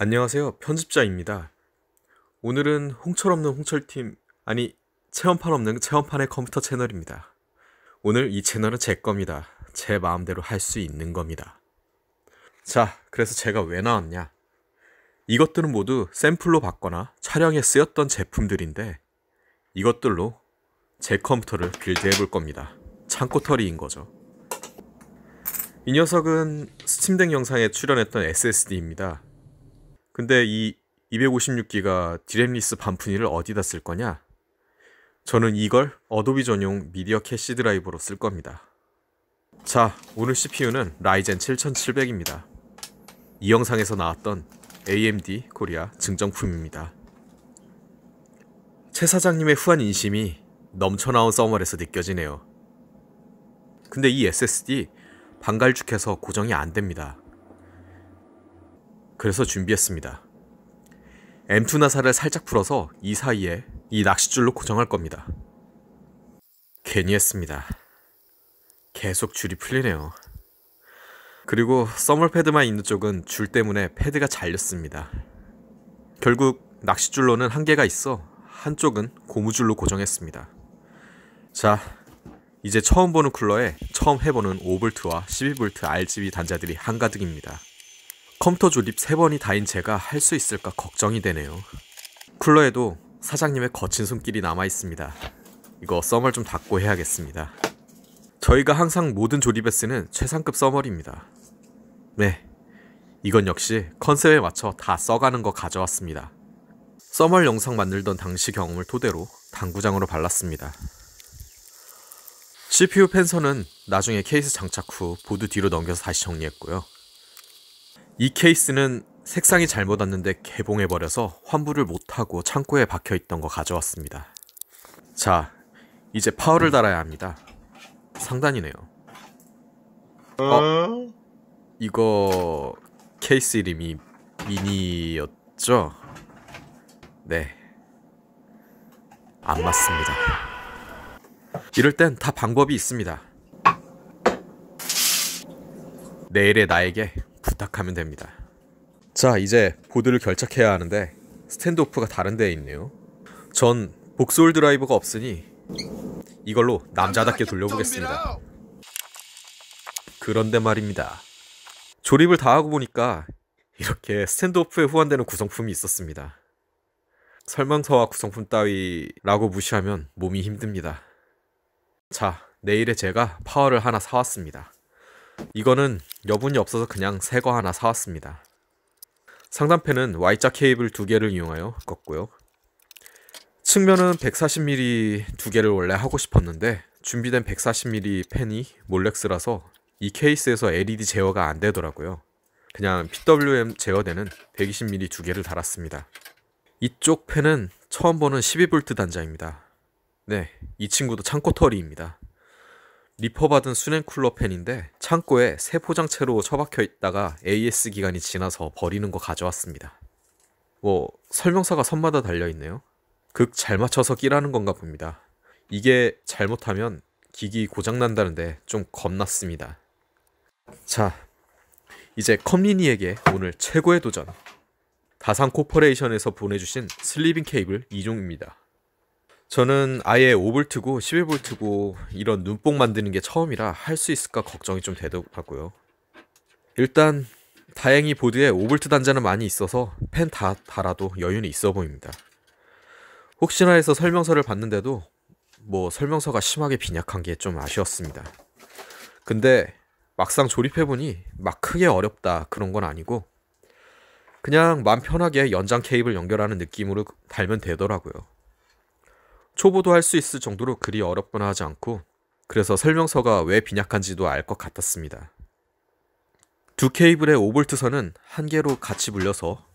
안녕하세요. 편집자입니다. 오늘은 홍철 없는 홍철팀, 아니, 체험판 없는 체험판의 컴퓨터 채널입니다. 오늘 이 채널은 제 겁니다. 제 마음대로 할 수 있는 겁니다. 자, 그래서 제가 왜 나왔냐? 이것들은 모두 샘플로 받거나 촬영에 쓰였던 제품들인데 이것들로 제 컴퓨터를 빌드해 볼 겁니다. 창고털이인 거죠. 이 녀석은 스팀덱 영상에 출연했던 SSD입니다. 근데 이 256기가 디램리스 반푼이를 어디다 쓸 거냐? 저는 이걸 어도비 전용 미디어 캐시 드라이버로쓸 겁니다. 자, 오늘 CPU는 라이젠 7700입니다. 이 영상에서 나왔던 AMD 코리아 증정품입니다. 최 사장님의 후한 인심이 넘쳐나온 써멀에서 느껴지네요. 근데 이 SSD 반갈죽해서 고정이 안 됩니다. 그래서 준비했습니다. M2 나사를 살짝 풀어서 이 사이에 이 낚싯줄로 고정할 겁니다. 괜히 했습니다. 계속 줄이 풀리네요. 그리고 써멀 패드만 있는 쪽은 줄 때문에 패드가 잘렸습니다. 결국 낚싯줄로는 한개가 있어 한쪽은 고무줄로 고정했습니다. 자, 이제 처음 보는 쿨러에 처음 해보는 5V와 12V RGB 단자들이 한가득입니다. 컴퓨터 조립 3번이 다인 제가 할 수 있을까 걱정이 되네요. 쿨러에도 사장님의 거친 손길이 남아 있습니다. 이거 썸을 좀 닦고 해야겠습니다. 저희가 항상 모든 조립에 쓰는 최상급 써멀입니다. 네, 이건 역시 컨셉에 맞춰 다 써가는 거 가져왔습니다. 써멀 영상 만들던 당시 경험을 토대로 당구장으로 발랐습니다. CPU 펜선은 나중에 케이스 장착 후 보드 뒤로 넘겨서 다시 정리했고요. 이 케이스는 색상이 잘못 왔는데 개봉해버려서 환불을 못하고 창고에 박혀있던 거 가져왔습니다. 자, 이제 파워를 달아야 합니다. 상단이네요. 어? 이거 케이스 이름이 미니였죠? 네. 안 맞습니다. 이럴 땐 다 방법이 있습니다. 내일의 나에게 부탁하면 됩니다. 자 이제 보드를 결착해야 하는데 스탠드오프가 다른 데에 있네요. 전 복솔 드라이버가 없으니 이걸로 남자답게 돌려보겠습니다. 그런데 말입니다. 조립을 다 하고 보니까 이렇게 스탠드오프에 후환되는 구성품이 있었습니다. 설명서와 구성품 따위라고 무시하면 몸이 힘듭니다. 자, 내일에 제가 파워를 하나 사왔습니다. 이거는 여분이 없어서 그냥 새거 하나 사왔습니다. 상단팬은 Y자 케이블 두 개를 이용하여 껐고요. 측면은 140mm 두 개를 원래 하고 싶었는데 준비된 140mm 펜이 몰렉스라서 이 케이스에서 LED 제어가 안 되더라고요. 그냥 PWM 제어되는 120mm 두 개를 달았습니다. 이쪽 펜은 처음 보는 12V 단자입니다. 네, 이 친구도 창고털이입니다. 리퍼받은 수냉쿨러 팬인데 창고에 새포장채로 처박혀 있다가 AS 기간이 지나서 버리는 거 가져왔습니다. 뭐 설명서가 선마다 달려있네요. 극 잘 맞춰서 끼라는 건가 봅니다. 이게 잘못하면 기기 고장난다는데 좀 겁났습니다. 자, 이제 컴리니에게 오늘 최고의 도전 다산 코퍼레이션에서 보내주신 슬리빙 케이블 2종입니다. 저는 아예 5볼트고 11볼트고 이런 눈뽕 만드는 게 처음이라 할 수 있을까 걱정이 좀 되더라고요. 일단 다행히 보드에 5볼트 단자는 많이 있어서 펜 다 달아도 여유는 있어 보입니다. 혹시나 해서 설명서를 봤는데도 뭐 설명서가 심하게 빈약한 게 좀 아쉬웠습니다. 근데 막상 조립해보니 막 크게 어렵다 그런 건 아니고 그냥 맘 편하게 연장 케이블 연결하는 느낌으로 달면 되더라고요. 초보도 할 수 있을 정도로 그리 어렵거나 하지 않고 그래서 설명서가 왜 빈약한지도 알 것 같았습니다. 두 케이블의 5볼트 선은 한 개로 같이 물려서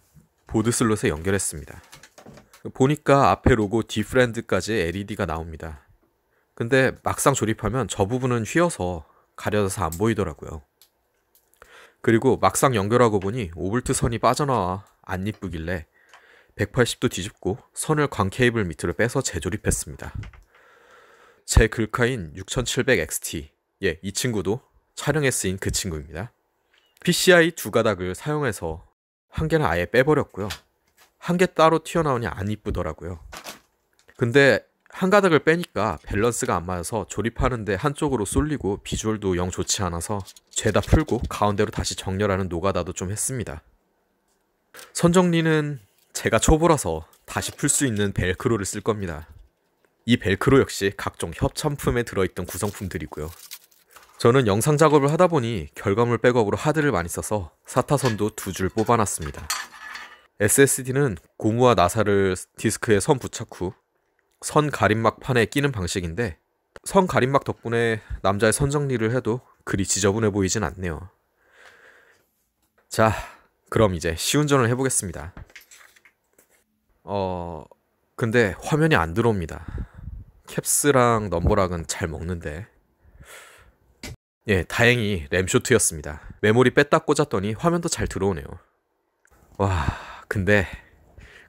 보드 슬롯에 연결했습니다. 보니까 앞에 로고 디프랜드까지 LED가 나옵니다. 근데 막상 조립하면 저 부분은 휘어서 가려져서 안 보이더라고요. 그리고 막상 연결하고 보니 5볼트 선이 빠져나와 안 이쁘길래 180도 뒤집고 선을 광 케이블 밑으로 빼서 재조립했습니다. 제 글카인 6700XT, 예, 이 친구도 촬영에 쓰인 그 친구입니다. PCI 두 가닥을 사용해서 한 개는 아예 빼버렸고요. 한 개 따로 튀어나오니 안 이쁘더라고요. 근데 한 가닥을 빼니까 밸런스가 안 맞아서 조립하는데 한쪽으로 쏠리고 비주얼도 영 좋지 않아서 죄다 풀고 가운데로 다시 정렬하는 노가다도 좀 했습니다. 선정리는 제가 초보라서 다시 풀 수 있는 벨크로를 쓸 겁니다. 이 벨크로 역시 각종 협찬품에 들어있던 구성품들이고요. 저는 영상 작업을 하다 보니 결과물 백업으로 하드를 많이 써서 사타선도 두 줄 뽑아놨습니다. SSD는 고무와 나사를 디스크에 선 부착 후 선 가림막 판에 끼는 방식인데 선 가림막 덕분에 남자의 선 정리를 해도 그리 지저분해 보이진 않네요. 자, 그럼 이제 시운전을 해보겠습니다. 어, 근데 화면이 안 들어옵니다. 캡스랑 넘버락은 잘 먹는데. 예, 다행히 램쇼트였습니다. 메모리 뺐다 꽂았더니 화면도 잘 들어오네요. 와, 근데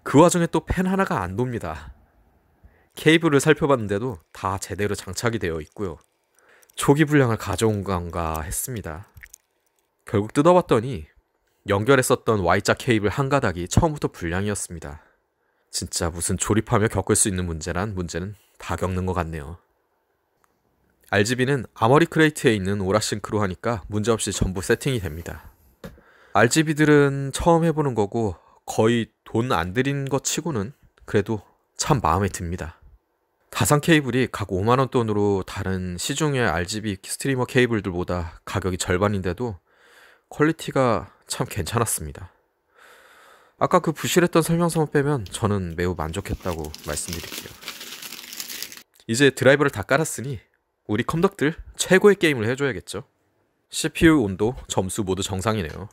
그 와중에 또 펜 하나가 안 돕니다. 케이블을 살펴봤는데도 다 제대로 장착이 되어 있고요. 초기 불량을 가져온 건가 했습니다. 결국 뜯어봤더니 연결했었던 Y자 케이블 한 가닥이 처음부터 불량이었습니다. 진짜 무슨 조립하며 겪을 수 있는 문제란 문제는 다 겪는 것 같네요. RGB는 아머리 크레이트에 있는 오라싱크로 하니까 문제없이 전부 세팅이 됩니다. RGB들은 처음 해보는 거고 거의 돈 안 들인 것 치고는 그래도 참 마음에 듭니다. 다산 케이블이 각 5만원 돈으로 다른 시중의 RGB 스트리머 케이블들보다 가격이 절반인데도 퀄리티가 참 괜찮았습니다. 아까 그 부실했던 설명서만 빼면 저는 매우 만족했다고 말씀드릴게요. 이제 드라이버를 다 깔았으니 우리 컴덕들 최고의 게임을 해줘야겠죠. CPU 온도 점수 모두 정상이네요.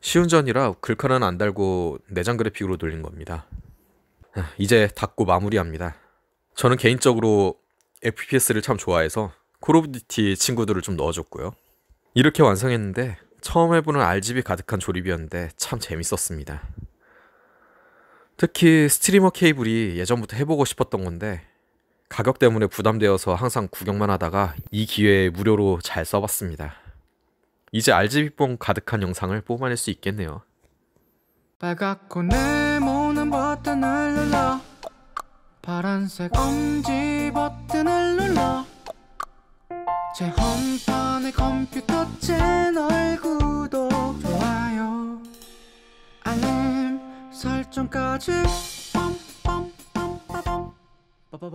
시운전이라 글카는 안 달고 내장 그래픽으로 돌린 겁니다. 이제 닫고 마무리합니다. 저는 개인적으로 FPS를 참 좋아해서 콜 오브 듀티 친구들을 좀 넣어줬고요. 이렇게 완성했는데 처음 해보는 RGB 가득한 조립이었는데 참 재밌었습니다. 특히 스트리머 케이블이 예전부터 해보고 싶었던 건데 가격 때문에 부담되어서 항상 구경만 하다가 이 기회에 무료로 잘 써봤습니다. 이제 RGB뽕 가득한 영상을 뽑아낼 수 있겠네요. 빨갛고 네모난 버튼을 눌러 파란색 엄지 버튼을 눌러 제 홈판에 컴퓨터 제是。